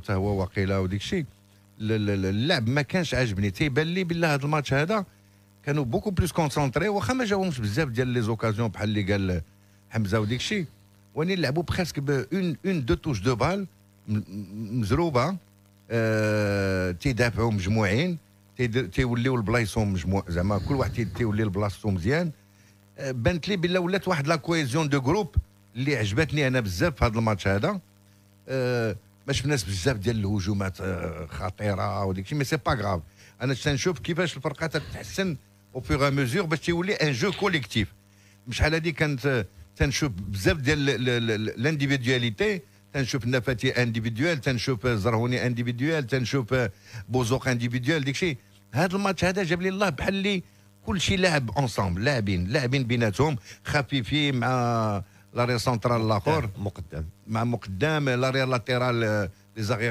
حتى هو وقيله وديك الشيء اللعب ما كانش عاجبني تيبان لي بالله هذا الماتش هذا كانوا بوكو بلوس كونسونتري واخا ما جاوهمش بزاف ديال لي زوكازيون بحال اللي قال حمزه وديك الشيء وني لعبوا بخاسك اون اون دو توش دو بال مزروبه أه تيدافعوا مجموعين تيوليو لبلايصهم مجموع زعما كل واحد تيولي لبلاصتو مزيان أه بانت لي بلا ولات واحد لا كويزيون دو جروب اللي عجبتني انا بزاف في هذا الماتش هذا أه ما شفناش بزاف ديال الهجومات آه، خطيره وديك الشيء مي سي با غراف انا تنشوف كيفاش الفرقه تتحسن او فيغ ميزور باش تولي ان جو كوليكتيف مش على هذه كانت آه، تنشوف بزاف ديال الانديفيدواليتي تنشوف النفاتي انديفيدوال تنشوف آه، زرهوني انديفيدوال تنشوف بوزوق انديفيدوال الشيء هذا الماتش هذا جاب لي الله بحال اللي كل شيء لاعب اونسومبل لاعبين لاعبين بيناتهم خفيفين مع لارير سنترال لاخور مقدم مع مقدم لارير لاتيرال لي